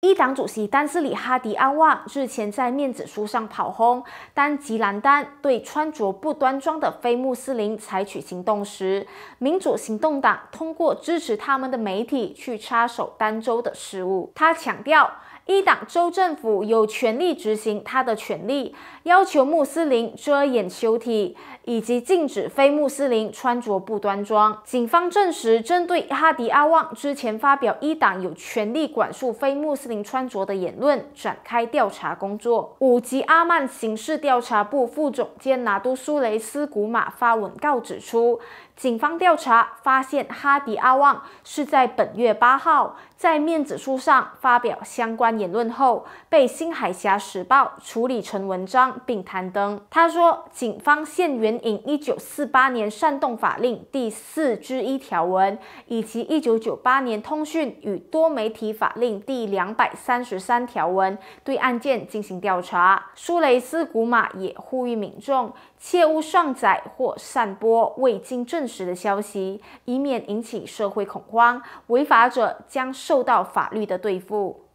一党主席丹斯里哈迪安旺日前在面子书上炮轰当吉兰丹对穿着不端庄的非穆斯林采取行动时，民主行动党通过支持他们的媒体去插手丹州的事务。他强调。一党州政府有权力执行他的权利，要求穆斯林遮掩羞体，以及禁止非穆斯林穿着不端庄。警方证实，针对哈迪阿旺之前发表“一党有权利管束非穆斯林穿着”的言论，展开调查工作。五级阿曼刑事调查部副总监拿督苏雷斯古马发文告指出，警方调查发现，哈迪阿旺是在本月八号在面子书上发表相关。演论后被《新海峡时报》处理成文章并刊登。他说：“警方现援引《一九四八年煽动法令》第四之一条文，以及《一九九八年通讯与多媒体法令》第两百三十三条文，对案件进行调查。”苏雷斯古马也呼吁民众切勿上载或散播未经证实的消息，以免引起社会恐慌。违法者将受到法律的对付。